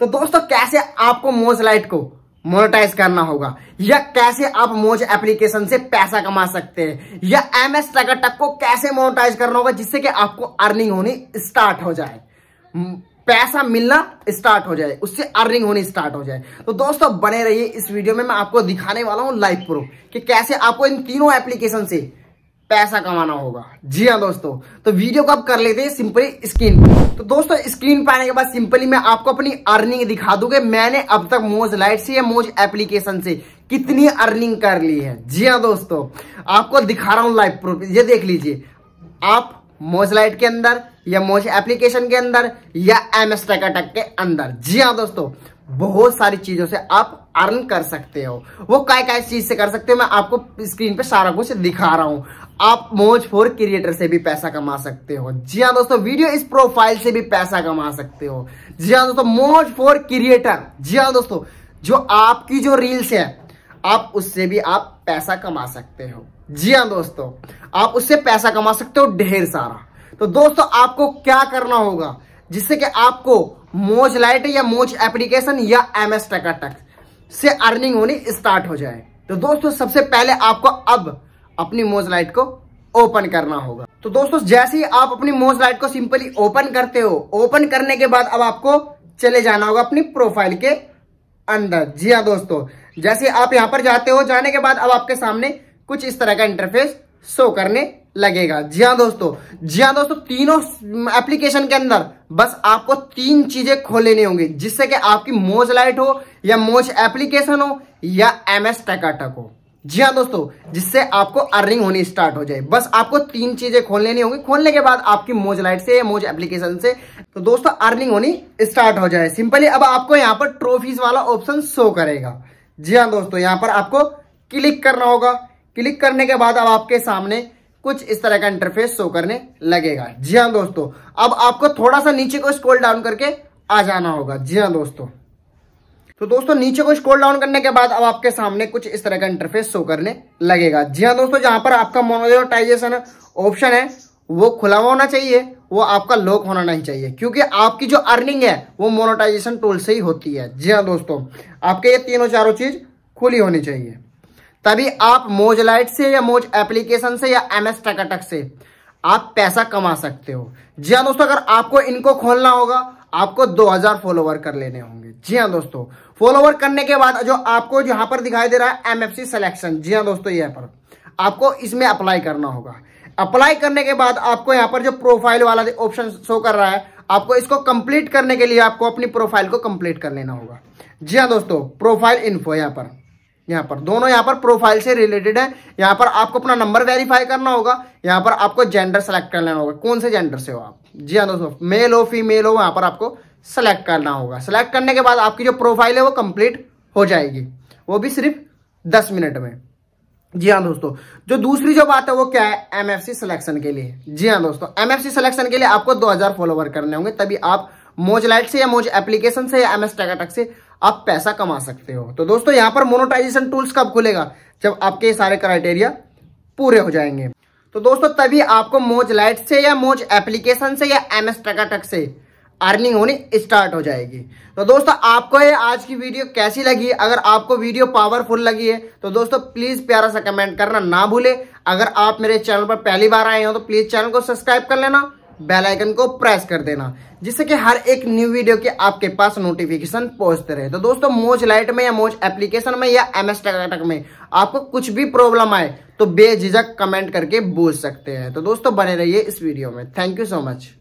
तो दोस्तों कैसे आपको मोज लाइट को मोनेटाइज करना होगा या कैसे आप मोज एप्लीकेशन से पैसा कमा सकते हैं या एम एस टक को कैसे मोनेटाइज करना होगा जिससे कि आपको अर्निंग होनी स्टार्ट हो जाए पैसा मिलना स्टार्ट हो जाए उससे अर्निंग होनी स्टार्ट हो जाए तो दोस्तों बने रहिए इस वीडियो में मैं आपको दिखाने वाला हूं लाइव प्रूफ कि कैसे आपको इन तीनों एप्लीकेशन से पैसा कमाना होगा जी हाँ दोस्तों तो वीडियो को आप कर लेते हैं सिंपली स्क्रीन पर तो दोस्तों स्क्रीन पे आने के बाद सिंपली मैं आपको अपनी अर्निंग दिखा दूंगे मैंने अब तक मोज लाइट से या मोज एप्लीकेशन से कितनी अर्निंग कर ली है जी हाँ दोस्तों आपको दिखा रहा हूं लाइव प्रूफ ये देख लीजिए आप मोज लाइट के अंदर या मोज एप्लीकेशन के अंदर या एम एस के अंदर जी हाँ दोस्तों बहुत सारी चीज़ों से आप अर्न कर सकते हो वो काय क्या चीज़ से कर सकते हो मैं आपको स्क्रीन पे सारा कुछ दिखा रहा हूं आप मोज फॉर क्रिएटर से भी पैसा कमा सकते हो जी हाँ दोस्तों वीडियो इस प्रोफाइल से भी पैसा कमा सकते हो जी हाँ दोस्तों मोज फॉर क्रिएटर जी हाँ दोस्तों जो आपकी जो रील्स है आप उससे भी आप पैसा कमा सकते हो जी हाँ दोस्तों आप उससे पैसा कमा सकते हो ढेर सारा तो दोस्तों आपको क्या करना होगा जिससे कि आपको मोज लाइट या मोज एप्लीकेशन या एम एस टकाटक से अर्निंग होनी स्टार्ट हो जाए तो दोस्तों सबसे पहले आपको अब अपनी मोज लाइट को ओपन करना होगा तो दोस्तों जैसे ही आप अपनी मोज लाइट को सिंपली ओपन करते हो ओपन करने के बाद अब आपको चले जाना होगा अपनी प्रोफाइल के अंदर जी हाँ दोस्तों जैसे आप यहां पर जाते हो जाने के बाद अब आपके सामने कुछ इस तरह का इंटरफेस शो करने लगेगा जी हाँ दोस्तों जी हाँ दोस्तों तीनों एप्लीकेशन के अंदर बस आपको तीन चीजें खोल लेनी होंगी जिससे कि आपकी मोज लाइट हो या मोज एप्लीकेशन हो या एम एस हो जी हाँ दोस्तों जिससे आपको अर्निंग होनी स्टार्ट हो जाए बस आपको तीन चीजें खोल लेनी होंगी खोलने के बाद आपकी मोज लाइट से या मोज एप्लीकेशन से तो दोस्तों अर्निंग होनी स्टार्ट हो जाए सिंपली अब आपको यहाँ पर ट्रॉफीज वाला ऑप्शन शो करेगा जी हाँ दोस्तों यहाँ पर आपको क्लिक करना होगा क्लिक करने के बाद अब आपके सामने कुछ इस तरह का इंटरफेस शो करने लगेगा जी हाँ दोस्तों अब आपको थोड़ा सा नीचे को स्क्रॉल डाउन करके आ जाना होगा जी हाँ दोस्तों तो दोस्तों नीचे को स्क्रॉल डाउन करने के बाद अब आपके सामने कुछ इस तरह का इंटरफेस शो करने लगेगा जी हाँ दोस्तों जहां पर आपका मोनोटाइजेशन ऑप्शन है वो खुला हुआ होना चाहिए वो आपका लॉक होना नहीं चाहिए क्योंकि आपकी जो अर्निंग है वो मोनोटाइजेशन टूल से ही होती है जी हाँ दोस्तों आपके ये तीनों चारों चीज खुली होनी चाहिए तभी आप मोज लाइट से या मोज एप्लीकेशन से या एम एस टकाटक से आप पैसा कमा सकते हो जी हाँ दोस्तों अगर आपको इनको खोलना होगा आपको 2000 फॉलोवर कर लेने होंगे जी हाँ दोस्तों फॉलोवर करने के बाद जो आपको यहां पर दिखाई दे रहा है एमएफसी सिलेक्शन जी हाँ दोस्तों यहाँ पर आपको इसमें अप्लाई करना होगा अप्लाई करने के बाद आपको यहाँ पर जो प्रोफाइल वाला ऑप्शन शो कर रहा है आपको इसको कंप्लीट करने के लिए आपको अपनी प्रोफाइल को कंप्लीट कर लेना होगा जी हाँ दोस्तों प्रोफाइल इन्फो यहाँ पर यहाँ पर दोनों यहाँ पर प्रोफाइल से रिलेटेड है यहाँ पर आपको अपना नंबर वेरीफाई करना होगा यहाँ पर आपको जेंडर सेलेक्ट कर लेना होगा कौन से जेंडर से हो आप जी हाँ दोस्तों मेल हो फीमेल हो यहाँ पर आपको सेलेक्ट करना होगा सेलेक्ट करने के बाद आपकी जो प्रोफाइल है वो कंप्लीट हो जाएगी वो भी सिर्फ दस मिनट में जी हाँ दोस्तों जो दूसरी जो बात है वो क्या है एमएफसी सिलेक्शन के लिए जी हाँ दोस्तों एमएफसी सिलेक्शन के लिए आपको हजार फॉलोवर करने होंगे तभी आप मोज लाइट से या मोज एप्लीकेशन से या एमएस टैकाटक से आप पैसा कमा सकते हो तो दोस्तों यहां पर मोनोटाइजेशन टूल्स कब खुलेगा जब आपके सारे क्राइटेरिया पूरे हो जाएंगे तो दोस्तों तभी आपको मोज लाइट से या मोज एप्लीकेशन से या एम एस टकाटक से अर्निंग होनी स्टार्ट हो जाएगी तो दोस्तों आपको ये आज की वीडियो कैसी लगी अगर आपको वीडियो पावरफुल लगी है तो दोस्तों प्लीज़ प्यारा सा कमेंट करना ना भूले अगर आप मेरे चैनल पर पहली बार आए हो तो प्लीज़ चैनल को सब्सक्राइब कर लेना बेल आइकन को प्रेस कर देना जिससे कि हर एक न्यू वीडियो के आपके पास नोटिफिकेशन पहुंचते रहे तो दोस्तों मोज लाइट में या मोज एप्लीकेशन में या एम एस टक में आपको कुछ भी प्रॉब्लम आए तो बेझिझक कमेंट करके पूछ सकते हैं तो दोस्तों बने रहिए इस वीडियो में थैंक यू सो मच